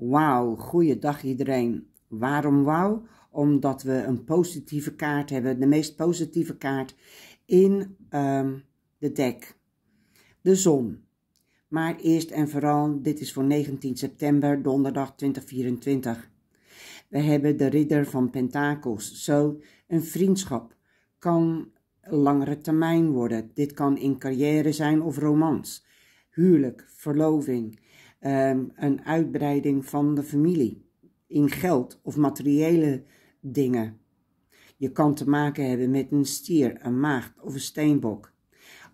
Wauw, goeiedag iedereen. Waarom wauw? Omdat we een positieve kaart hebben, de meest positieve kaart in ehm, de dek. De zon. Maar eerst en vooral, dit is voor 19 september, donderdag 2024. We hebben de ridder van pentakels. Zo, een vriendschap kan langere termijn worden. Dit kan in carrière zijn of romans, huwelijk, verloving. Ehm, een uitbreiding van de familie in geld of materiële dingen. Je kan te maken hebben met een stier, een maagd of een steenbok.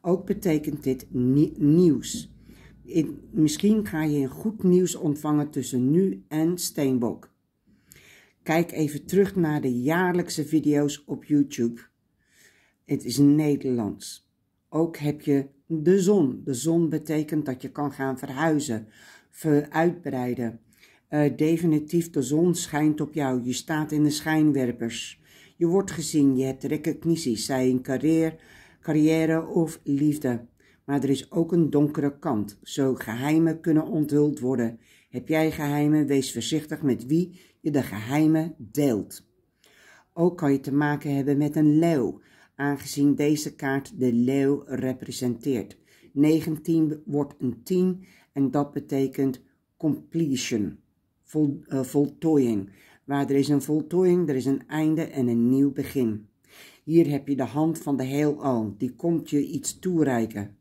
Ook betekent dit nieuws. misschien ga je goed nieuws ontvangen tussen nu en steenbok. Kijk even terug naar de jaarlijkse video's op YouTube. Het is Nederlands. Ook heb je de zon. De zon betekent dat je kan gaan verhuizen, uitbreiden. Eh, definitief, de zon schijnt op jou. Je staat in de schijnwerpers. Je wordt gezien, je hebt recognities, zij in carrière, carrière of liefde. Maar er is ook een donkere kant. Zo geheimen kunnen onthuld worden. Heb jij geheimen, wees voorzichtig met wie je de geheimen deelt. Ook kan je te maken hebben met een leeuw aangezien deze kaart de leeuw representeert. 19 wordt een 10 en dat betekent completion, eh, voltooiing. Waar er is een voltooiing, er is een einde en een nieuw begin. Hier heb je de hand van de heelal, die komt je iets toereiken.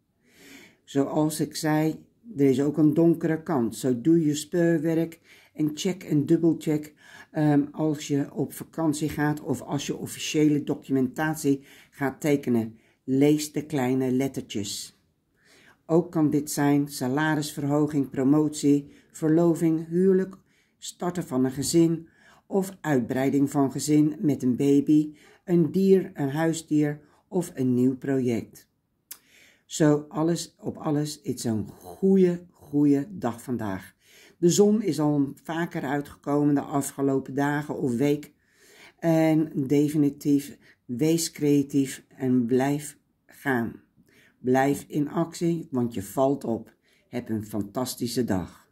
Zoals ik zei, er is ook een donkere kant. Zo doe je speurwerk en check en dubbelcheck ehm, als je op vakantie gaat of als je officiële documentatie gaat tekenen. Lees de kleine lettertjes. Ook kan dit zijn salarisverhoging, promotie, verloving, huwelijk, starten van een gezin of uitbreiding van gezin met een baby, een dier, een huisdier of een nieuw project. Zo, alles op alles, het is een goede, goede dag vandaag. De zon is al vaker uitgekomen de afgelopen dagen of week. En definitief, wees creatief en blijf gaan. Blijf in actie, want je valt op. Heb een fantastische dag.